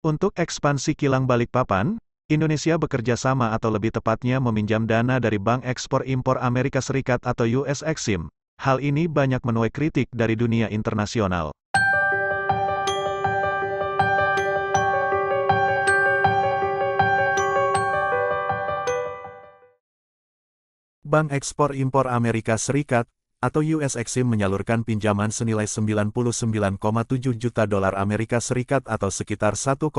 Untuk ekspansi kilang Balikpapan, Indonesia bekerja sama atau lebih tepatnya meminjam dana dari Bank Ekspor Impor Amerika Serikat atau US Exim. Hal ini banyak menuai kritik dari dunia internasional. Bank Ekspor Impor Amerika Serikat atau US Exim menyalurkan pinjaman senilai 99,7 juta dolar Amerika Serikat atau sekitar 1,47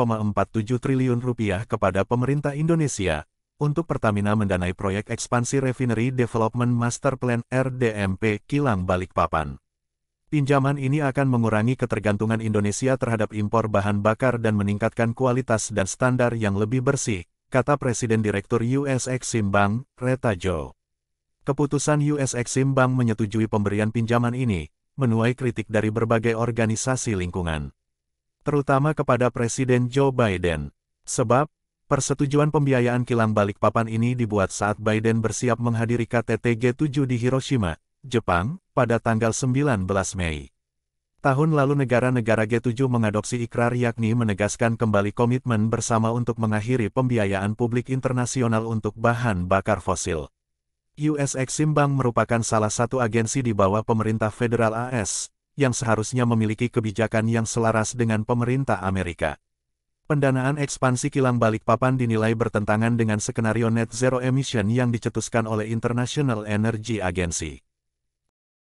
triliun rupiah kepada pemerintah Indonesia untuk Pertamina mendanai proyek ekspansi Refinery Development Master Plan RDMP Kilang Balikpapan. Pinjaman ini akan mengurangi ketergantungan Indonesia terhadap impor bahan bakar dan meningkatkan kualitas dan standar yang lebih bersih, kata Presiden Direktur US Exim Bank, Retajo. Keputusan US Exim Bank menyetujui pemberian pinjaman ini, menuai kritik dari berbagai organisasi lingkungan. Terutama kepada Presiden Joe Biden. Sebab, persetujuan pembiayaan kilang balik papan ini dibuat saat Biden bersiap menghadiri KTT G7 di Hiroshima, Jepang, pada tanggal 19 Mei. Tahun lalu negara-negara G7 mengadopsi ikrar yakni menegaskan kembali komitmen bersama untuk mengakhiri pembiayaan publik internasional untuk bahan bakar fosil. US Exim Bank merupakan salah satu agensi di bawah pemerintah federal AS, yang seharusnya memiliki kebijakan yang selaras dengan pemerintah Amerika. Pendanaan ekspansi kilang Balikpapan dinilai bertentangan dengan skenario net zero emission yang dicetuskan oleh International Energy Agency.